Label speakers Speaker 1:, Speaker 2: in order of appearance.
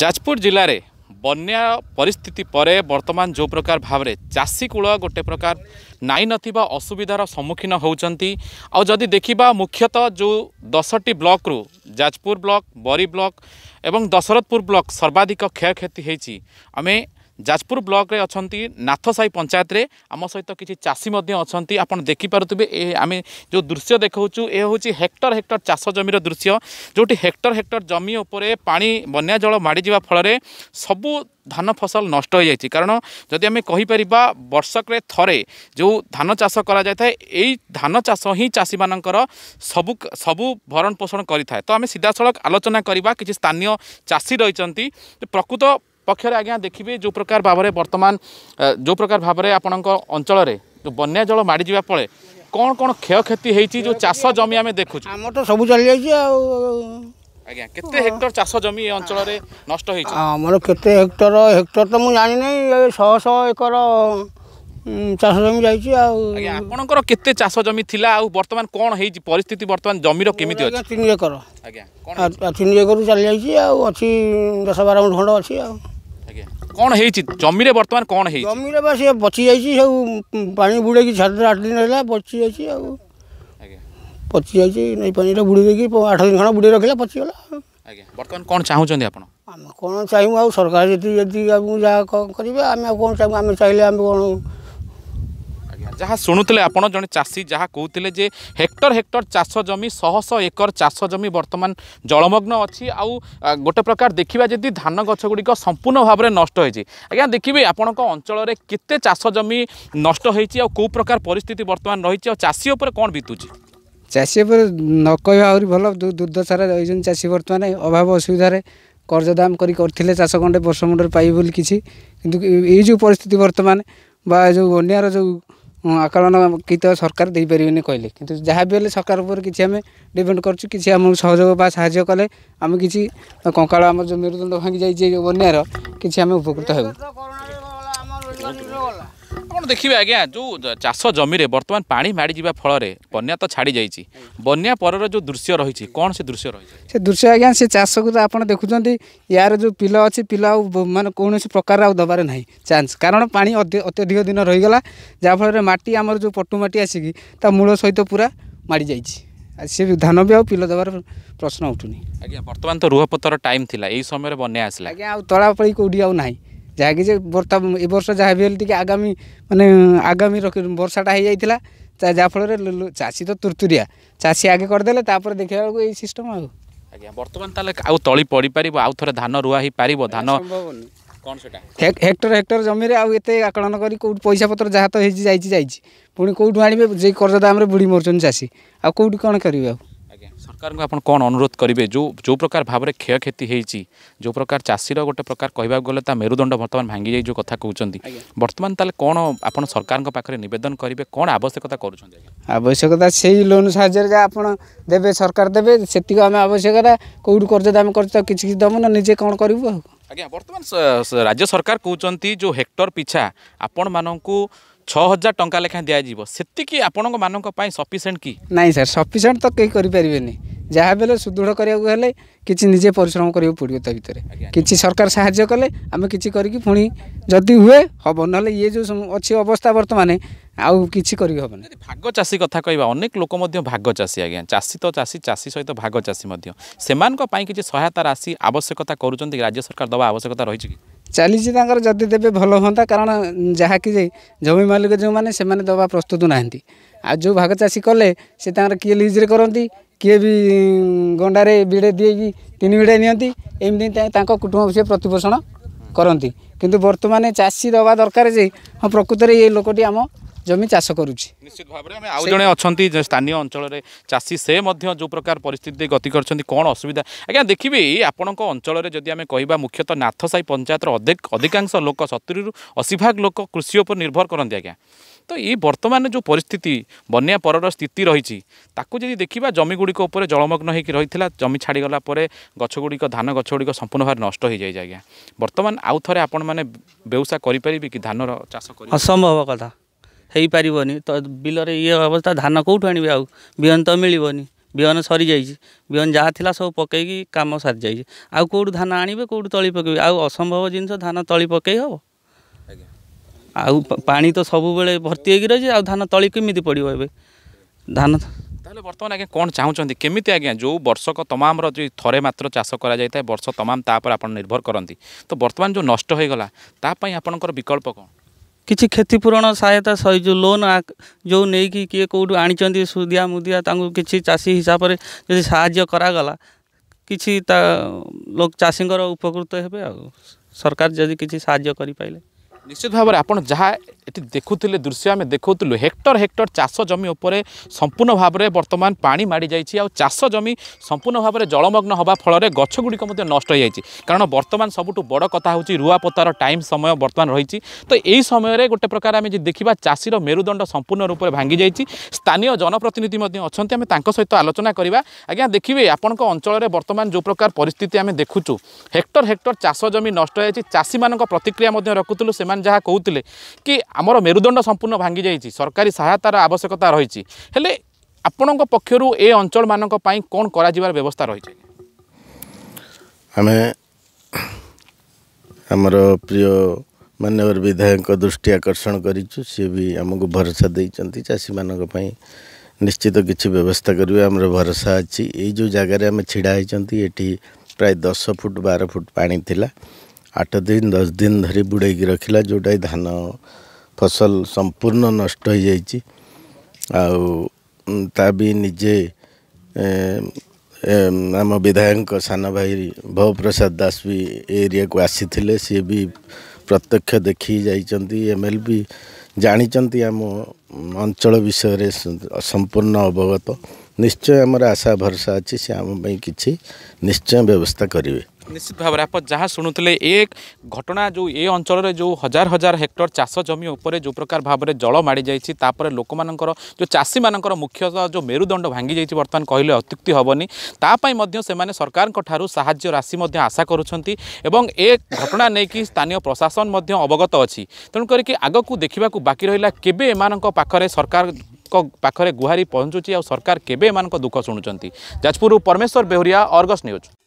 Speaker 1: ଯାଜପୁର ଜିଲ୍ଲାରେ ବନ୍ୟା ପରିସ୍ଥିତି ପରେ ବର୍ତ୍ତମାନ ଯେଉଁ ପ୍ରକାର ଭାବରେ ଚାଷୀକୂଳ ଗୋଟେ ପ୍ରକାର ନାଇଁ ନଥିବା ଅସୁବିଧାର ସମ୍ମୁଖୀନ ହେଉଛନ୍ତି ଆଉ ଯଦି ଦେଖିବା ମୁଖ୍ୟତଃ ଯେଉଁ ଦଶଟି ବ୍ଲକରୁ ଯାଜପୁର ବ୍ଲକ ବରୀ ବ୍ଲକ ଏବଂ ଦଶରଥପୁର ବ୍ଲକ ସର୍ବାଧିକ କ୍ଷୟକ୍ଷତି ହେଇଛି ଆମେ ଯାଜପୁର ବ୍ଲକରେ ଅଛନ୍ତି ନାଥସାହି ପଞ୍ଚାୟତରେ ଆମ ସହିତ କିଛି ଚାଷୀ ମଧ୍ୟ ଅଛନ୍ତି ଆପଣ ଦେଖିପାରୁଥିବେ ଏ ଆମେ ଯେଉଁ ଦୃଶ୍ୟ ଦେଖାଉଛୁ ଏ ହେଉଛି ହେକ୍ଟର ହେକ୍ଟର ଚାଷ ଜମିର ଦୃଶ୍ୟ ଯେଉଁଠି ହେକ୍ଟର ହେକ୍ଟର ଜମି ଉପରେ ପାଣି ବନ୍ୟା ଜଳ ମାଡ଼ିଯିବା ଫଳରେ ସବୁ ଧାନ ଫସଲ ନଷ୍ଟ ହୋଇଯାଇଛି କାରଣ ଯଦି ଆମେ କହିପାରିବା ବର୍ଷକରେ ଥରେ ଯେଉଁ ଧାନ ଚାଷ କରାଯାଇଥାଏ ଏଇ ଧାନ ଚାଷ ହିଁ ଚାଷୀମାନଙ୍କର ସବୁ ସବୁ ଭରଣ ପୋଷଣ କରିଥାଏ ତ ଆମେ ସିଧାସଳଖ ଆଲୋଚନା କରିବା କିଛି ସ୍ଥାନୀୟ ଚାଷୀ ରହିଛନ୍ତି ପ୍ରକୃତ পক্ষে আজ্ঞা দেখবে যে প্রকার ভাবে বর্তমান যে প্রকার ভাবে আপনার অঞ্চলের যে বন্যা জল মাড়ি যাওয়া ফলে কোণ কোণ ক্ষয়ক্ষতি হয়েছি যে চাষ জমি আমি দেখুছ আমার
Speaker 2: তো সবু চলি যাই
Speaker 1: আজ্ঞা কত হেক্টর চাষ জমি এই অঞ্চলের নষ্ট হয়েছে
Speaker 2: আমার কত হেক্টর হেক্টর তো মু জানি নাই শহ শহ একর চাষ জমি যাইছি
Speaker 1: আপনার কত চাষ জমি লা বর্তমান কোণ হয়েছে পরিস্থিতি বর্তমান জমির কমি তিন একর
Speaker 2: আজ্ঞা তিন একর চাল যাই আর অছি দশ বার খন্ড অছি আর
Speaker 1: କ'ଣ ହେଇଛି ଜମିରେ ବର୍ତ୍ତମାନ କ'ଣ ହେଇଛି
Speaker 2: ଜମିରେ ବା ସିଏ ପଚିଯାଇଛି ସବୁ ପାଣି ବୁଡ଼େଇକି ସାତ ଆଠ ଦିନ ହେଲା ପଚିଯାଇଛି ଆଉ ପଚିଯାଇଛି ନେଇ ପାଣିରେ ବୁଡ଼େଇ ଦେଇକି ଆଠ ଦିନ ଖଣ୍ଡ ବୁଡ଼େଇ ରଖିଲା ପଚିଗଲା
Speaker 1: ଆଜ୍ଞା ବର୍ତ୍ତମାନ କ'ଣ ଚାହୁଁଛନ୍ତି ଆପଣ
Speaker 2: ଆମେ କ'ଣ ଚାହିଁବୁ ଆଉ ସରକାର ଯେତିକି ଯେତିକି ଆମକୁ ଯାହା କ'ଣ କରିବେ ଆମେ ଆଉ କ'ଣ ଚାହିଁବୁ ଆମେ ଚାହିଁଲେ ଆମେ କ'ଣ
Speaker 1: ଯାହା ଶୁଣୁଥିଲେ ଆପଣ ଜଣେ ଚାଷୀ ଯାହା କହୁଥିଲେ ଯେ ହେକ୍ଟର ହେକ୍ଟର ଚାଷ ଜମି ଶହ ଶହ ଏକର ଚାଷ ଜମି ବର୍ତ୍ତମାନ ଜଳମଗ୍ନ ଅଛି ଆଉ ଗୋଟେ ପ୍ରକାର ଦେଖିବା ଯଦି ଧାନ ଗଛଗୁଡ଼ିକ ସମ୍ପୂର୍ଣ୍ଣ ଭାବରେ ନଷ୍ଟ ହୋଇଛି ଆଜ୍ଞା ଦେଖିବେ ଆପଣଙ୍କ ଅଞ୍ଚଳରେ କେତେ ଚାଷ ଜମି ନଷ୍ଟ ହୋଇଛି ଆଉ କେଉଁ ପ୍ରକାର ପରିସ୍ଥିତି ବର୍ତ୍ତମାନ ରହିଛି ଆଉ ଚାଷୀ ଉପରେ କ'ଣ ବିତୁଛି
Speaker 2: ଚାଷୀ ଉପରେ ନ କହିବା ଆହୁରି ଭଲ ଦୁର୍ଦ୍ଦଶାରେ ରହିଛନ୍ତି ଚାଷୀ ବର୍ତ୍ତମାନ ଅଭାବ ଅସୁବିଧାରେ କର୍ଜଦାମ କରି କରିଥିଲେ ଚାଷ ଗଣ୍ଡେ ବର୍ଷ ମୁଣ୍ଡରେ ପାଇବେ ବୋଲି କିଛି କିନ୍ତୁ ଏଇ ଯେଉଁ ପରିସ୍ଥିତି ବର୍ତ୍ତମାନ ବା ଯେଉଁ ବନ୍ୟାର ଯେଉଁ ଆକଳନ କି ତ ସରକାର ଦେଇପାରିବେନି କହିଲେ କିନ୍ତୁ ଯାହା ବି ହେଲେ ସରକାର ଉପରେ କିଛି ଆମେ ଡିପେଣ୍ଡ କରୁଛୁ କିଛି ଆମକୁ ସହଯୋଗ ବା ସାହାଯ୍ୟ କଲେ ଆମେ କିଛି କଙ୍କାଳ ଆମ ଯେଉଁ ମେରୁଦଣ୍ଡ ଭାଙ୍ଗି ଯାଇଛି ବନ୍ୟାର କିଛି ଆମେ ଉପକୃତ ହେବୁ
Speaker 1: ଆପଣ ଦେଖିବେ ଆଜ୍ଞା ଯେଉଁ ଚାଷ ଜମିରେ ବର୍ତ୍ତମାନ ପାଣି ମାଡ଼ିଯିବା ଫଳରେ ବନ୍ୟା ତ ଛାଡ଼ି ଯାଇଛି ବନ୍ୟା ପରର ଯେଉଁ ଦୃଶ୍ୟ ରହିଛି କ'ଣ ସେ ଦୃଶ୍ୟ ରହିଛି
Speaker 2: ସେ ଦୃଶ୍ୟ ଆଜ୍ଞା ସେ ଚାଷକୁ ତ ଆପଣ ଦେଖୁଛନ୍ତି ୟାର ଯେଉଁ ପିଲ ଅଛି ପିଲ ଆଉ ମାନେ କୌଣସି ପ୍ରକାର ଆଉ ଦେବାର ନାହିଁ ଚାନ୍ସ କାରଣ ପାଣି ଅତ୍ୟଧିକ ଦିନ ରହିଗଲା ଯାହାଫଳରେ ମାଟି ଆମର ଯେଉଁ ପଟୁ ମାଟି ଆସିକି ତା ମୂଳ ସହିତ ପୁରା ମାଡ଼ିଯାଇଛି ସେ ଧାନ ବି ଆଉ ପିଲ ଦେବାର
Speaker 1: ପ୍ରଶ୍ନ ଉଠୁନି ଆଜ୍ଞା ବର୍ତ୍ତମାନ ତ ରୁହପତର ଟାଇମ୍ ଥିଲା ଏଇ ସମୟରେ ବନ୍ୟା ଆସିଲା ଆଜ୍ଞା
Speaker 2: ଆଉ ତଳାପଳି କେଉଁଠି ଆଉ ନାହିଁ ଯାହାକି ଯେ ବର୍ତ୍ତମାନ ଏ ବର୍ଷ ଯାହା ବି ହେଲେ ଟିକେ ଆଗାମୀ ମାନେ ଆଗାମୀ ବର୍ଷାଟା ହେଇଯାଇଥିଲା ଯାହାଫଳରେ ଚାଷୀ ତ ତୁର୍ତୁରିଆ ଚାଷୀ ଆଗେ କରିଦେଲେ ତାପରେ ଦେଖିଲା ବେଳକୁ ଏଇ ସିଷ୍ଟମ୍ ଆଉ
Speaker 1: ଆଜ୍ଞା ବର୍ତ୍ତମାନ ତାହେଲେ ଆଉ ତଳି ପଡ଼ିପାରିବ ଆଉ ଥରେ ଧାନ ରୁଆ ହେଇପାରିବ ଧାନ କ'ଣ ସେଟା
Speaker 2: ହେକ୍ଟର ହେକ୍ଟର ଜମିରେ ଆଉ ଏତେ ଆକଳନ କରି କେଉଁଠୁ ପଇସା ପତ୍ର ଯାହା ତ ହେଇଛି ଯାଇଛି ଯାଇଛି ପୁଣି କେଉଁଠୁ ଆଣିବେ ଯେ କରଜ ଦାମରେ ବୁଡ଼ି ମରୁଛନ୍ତି ଚାଷୀ ଆଉ କେଉଁଠି କ'ଣ କରିବେ ଆଉ
Speaker 1: ସରକାରଙ୍କୁ ଆପଣ କ'ଣ ଅନୁରୋଧ କରିବେ ଯେଉଁ ଯେଉଁ ପ୍ରକାର ଭାବରେ କ୍ଷୟକ୍ଷତି ହେଇଛି ଯେଉଁ ପ୍ରକାର ଚାଷୀର ଗୋଟେ ପ୍ରକାର କହିବାକୁ ଗଲେ ତା ମେରୁଦଣ୍ଡ ବର୍ତ୍ତମାନ ଭାଙ୍ଗିଯାଇ ଯେଉଁ କଥା କହୁଛନ୍ତି ବର୍ତ୍ତମାନ ତାହେଲେ କ'ଣ ଆପଣ ସରକାରଙ୍କ ପାଖରେ ନିବେଦନ କରିବେ କ'ଣ ଆବଶ୍ୟକତା କରୁଛନ୍ତି
Speaker 2: ଆବଶ୍ୟକତା ସେଇ ଲୋନ୍ ସାହାଯ୍ୟରେ ଯାହା ଆପଣ ଦେବେ ସରକାର ଦେବେ ସେତିକି ଆମେ ଆବଶ୍ୟକତା କେଉଁଠୁ କରଜ ଆମେ କରୁଛୁ କିଛି କିଛି ଦେବୁ ନା ନିଜେ କ'ଣ କରିବୁ ଆଉ
Speaker 1: ଆଜ୍ଞା ବର୍ତ୍ତମାନ ରାଜ୍ୟ ସରକାର କହୁଛନ୍ତି ଯେଉଁ ହେକ୍ଟର ପିଛା ଆପଣମାନଙ୍କୁ ଛଅ ହଜାର ଟଙ୍କା ଲେଖାଏଁ ଦିଆଯିବ ସେତିକି ଆପଣଙ୍କମାନଙ୍କ ପାଇଁ ସଫିସିଏଣ୍ଟ କି
Speaker 2: ନାହିଁ ସାର୍ ସଫିସିଏଣ୍ଟ ତ କେହି କରିପାରିବେନି ଯାହା ବି ହେଲେ ସୁଦୃଢ଼ କରିବାକୁ ହେଲେ କିଛି ନିଜେ ପରିଶ୍ରମ କରିବାକୁ ପଡ଼ିବ ତା ଭିତରେ କିଛି ସରକାର ସାହାଯ୍ୟ କଲେ ଆମେ କିଛି କରିକି ପୁଣି ଯଦି ହୁଏ ହେବ ନହେଲେ ଇଏ ଯେଉଁ ଅଛି ଅବସ୍ଥା ବର୍ତ୍ତମାନ ଆଉ କିଛି କରିକି ହେବନି
Speaker 1: ଭାଗ ଚାଷୀ କଥା କହିବା ଅନେକ ଲୋକ ମଧ୍ୟ ଭାଗ ଚାଷୀ ଆଜ୍ଞା ଚାଷୀ ତ ଚାଷୀ ଚାଷୀ ସହିତ ଭାଗ ଚାଷୀ ମଧ୍ୟ ସେମାନଙ୍କ ପାଇଁ କିଛି ସହାୟତା ରାଶି ଆବଶ୍ୟକତା କରୁଛନ୍ତି ରାଜ୍ୟ ସରକାର ଦେବା ଆବଶ୍ୟକତା ରହିଛି କି
Speaker 2: ଚାଲିଛି ତାଙ୍କର ଯଦି ଦେବେ ଭଲ ହୁଅନ୍ତା କାରଣ ଯାହାକି ଜମି ମାଲିକ ଯେଉଁମାନେ ସେମାନେ ଦେବା ପ୍ରସ୍ତୁତ ନାହାନ୍ତି ଆଉ ଯେଉଁ ଭାଗ ଚାଷୀ କଲେ ସେ ତାଙ୍କର କିଏ ଲିଜ୍ରେ କରନ୍ତି କିଏ ବି ଗଣ୍ଡାରେ ବିଡ଼େ ଦେଇକି ତିନି ବିଡ଼େ ନିଅନ୍ତି ଏମିତି ତାଙ୍କ କୁଟୁମ୍ବ ସେ ପ୍ରତିପୋଷଣ କରନ୍ତି କିନ୍ତୁ ବର୍ତ୍ତମାନ ଚାଷୀ ଦେବା ଦରକାର ଯେ ହଁ ପ୍ରକୃତରେ ଏ ଲୋକଟି ଆମ জমি চাষ করুছি নিশ্চিত
Speaker 1: ভাবে আমি আউ জনে অছন্তি স্থানীয় অঞ্চলরে চাষী সে মধ্য যে প্রকার পরিস্থিতি গতি করছেন কোন অসুবিধা আজ্ঞা দেখবি আপনার অঞ্চলরে যদি আমি কহবা মুখ্যতঃ নাথসাই পঞ্চায়েতর অধিক অধিকাংশ লোক সতুরি অশী ভাগ লোক কৃষি উপর নির্ভর করতে আজ্ঞা তো এই বর্তমান যে পরিস্থিতি বন্যা পরর স্থিতি রয়েছে তাকে যদি দেখা জমিগুড়ি উপরে জলমগ্ন হয়ে রয়েছে জমি ছাড়িগলা পরে গছগুড়ি ধান গছগুড়ি সম্পূর্ণ ভাবে নষ্ট হয়ে যায় আজ্ঞা বর্তমান আউ থরে আপন মানে ব্যবসা করে পারি কি ধানর চাষ অসম্ভব কথা ହେଇପାରିବନି ତ ବିଲରେ ଇଏ ଅବସ୍ଥା ଧାନ କେଉଁଠୁ ଆଣିବେ ଆଉ ବିହନ ତ ମିଳିବନି ବିହନ ସରିଯାଇଛି ବିହନ ଯାହା ଥିଲା ସବୁ ପକେଇକି କାମ ସରିଯାଇଛି ଆଉ କେଉଁଠୁ ଧାନ ଆଣିବେ କେଉଁଠୁ ତଳି ପକେଇବେ ଆଉ ଅସମ୍ଭବ ଜିନିଷ ଧାନ ତଳି ପକେଇ ହେବ ଆଉ ପାଣି ତ ସବୁବେଳେ ଭର୍ତ୍ତି ହେଇକି ରହିଛି ଆଉ ଧାନ ତଳି କେମିତି ପଡ଼ିବ ଏବେ ଧାନ ତାହେଲେ ବର୍ତ୍ତମାନ ଆଜ୍ଞା କ'ଣ ଚାହୁଁଛନ୍ତି କେମିତି ଆଜ୍ଞା ଯେଉଁ ବର୍ଷକ ତମାମର ଯେଉଁ ଥରେ ମାତ୍ର ଚାଷ କରାଯାଇଥାଏ ବର୍ଷ ତମାମ ତା ଉପରେ ଆପଣ ନିର୍ଭର କରନ୍ତି ତ ବର୍ତ୍ତମାନ ଯେଉଁ ନଷ୍ଟ ହୋଇଗଲା ତା ପାଇଁ ଆପଣଙ୍କର ବିକଳ୍ପ କ'ଣ କିଛି କ୍ଷତିପୂରଣ ସହାୟତା ଯେଉଁ ଲୋନ୍ ଯେଉଁ ନେଇକି କିଏ କେଉଁଠୁ ଆଣିଛନ୍ତି ସୁଦିଆ ମୁଦିଆ ତାଙ୍କୁ କିଛି ଚାଷୀ ହିସାବରେ ଯଦି ସାହାଯ୍ୟ କରାଗଲା କିଛି ତା ଚାଷୀଙ୍କର ଉପକୃତ ହେବେ ଆଉ ସରକାର ଯଦି କିଛି ସାହାଯ୍ୟ କରିପାରିଲେ নিশ্চিত ভাবে আপনার যা এটি দেখুলে দৃশ্য আমি দেখুলু হেক্টর হেক্টর চাষ জমি উপরে সম্পূর্ণ ভাবে বর্তমান পা মাড়ি যাই আষ জমি সম্পূর্ণ ভাবে জলমগ্ন হওয়া ফলের গছগুড়ি নষ্ট হয়ে যাই কারণ বর্তমান সবুঠু বড় কথা হচ্ছে রুয়াপোতার টাইম সময় বর্তমান রয়েছে তো এই সময়ের গোটে প্রকার আমি যদি দেখা চাষীর মেরুদণ্ড সম্পূর্ণ রূপে ভাঙ্গি যাই স্থানীয় জনপ্রতিনিধি অনেক আমি তাঁর সহ আলোচনা করা আজ্ঞা দেখবে আপনার অঞ্চলের বর্তমান যে প্রকার পরিস্থিতি আমি দেখুছু হেক্টর হেক্টর চাষ জমি নষ্ট হয়ে যাই চাষী মান প্রতিক্রিয়া রাখুলু সে ବର୍ତ୍ତମାନ ଯାହା କହୁଥିଲେ କି ଆମର ମେରୁଦଣ୍ଡ ସମ୍ପୂର୍ଣ୍ଣ ଭାଙ୍ଗି ଯାଇଛି ସରକାରୀ ସହାୟତାର ଆବଶ୍ୟକତା ରହିଛି ହେଲେ ଆପଣଙ୍କ ପକ୍ଷରୁ ଏ ଅଞ୍ଚଳମାନଙ୍କ ପାଇଁ କ'ଣ କରାଯିବାର ବ୍ୟବସ୍ଥା ରହିଛି ଆମେ ଆମର ପ୍ରିୟ ମାନ୍ୟବର ବିଧାୟକଙ୍କ ଦୃଷ୍ଟି ଆକର୍ଷଣ କରିଛୁ ସିଏ ବି ଆମକୁ ଭରସା ଦେଇଛନ୍ତି ଚାଷୀମାନଙ୍କ ପାଇଁ ନିଶ୍ଚିତ କିଛି ବ୍ୟବସ୍ଥା କରିବେ ଆମର ଭରସା ଅଛି ଏଇ ଯେଉଁ ଜାଗାରେ ଆମେ ଛିଡ଼ା ହୋଇଛନ୍ତି ଏଠି ପ୍ରାୟ ଦଶ ଫୁଟ ବାର ଫୁଟ ପାଣି ଥିଲା ଆଠ ଦିନ ଦଶ ଦିନ ଧରି ବୁଡ଼େଇକି ରଖିଲା ଯେଉଁଟାକି ଧାନ ଫସଲ ସମ୍ପୂର୍ଣ୍ଣ ନଷ୍ଟ ହୋଇଯାଇଛି ଆଉ ତା ବି ନିଜେ ଆମ ବିଧାୟକଙ୍କ ସାନ ଭାଇ ଭବ ପ୍ରସାଦ ଦାସ ବି ଏ ଏରିଆକୁ ଆସିଥିଲେ ସିଏ ବି ପ୍ରତ୍ୟକ୍ଷ ଦେଖି ଯାଇଛନ୍ତି ଏମ୍ ଏଲ୍ ବି ଜାଣିଛନ୍ତି ଆମ ଅଞ୍ଚଳ ବିଷୟରେ ସମ୍ପୂର୍ଣ୍ଣ ଅବଗତ ନିଶ୍ଚୟ ଆମର ଆଶା ଭରସା ଅଛି ସେ ଆମ ପାଇଁ କିଛି ନିଶ୍ଚୟ ବ୍ୟବସ୍ଥା କରିବେ নিশ্চিত ভাবে আপন যা শুণুলে এ ঘটনা যে এ অঞ্চলের যে হাজার হাজার হেক্টর চাষ জমি উপরে যে প্রকার ভাবে জল মাড়ি যাই তাপরে লোক যে চাষী মানুষ মুখ্যতঃ যে মেরুদণ্ড ভাঙ্গি যাই বর্তমান কহিলে অত্যুক্তি হবনি তাপাই সে সরকার সাহায্য রাশি আশা করছেন এবং এ ঘটনা নেই স্থানীয় প্রশাসন অবগত অছি তেমকি আগক দেখা বাকি রহলা কেবে এমান পাখে সরকার পাখে গুহারি পৌঁছুছি আর সরকার কেবে এমান দুঃখ শুণুচ্ছেন যাজপুর পরমেশ্বর বেহুরিয়া অর্গস নিউজ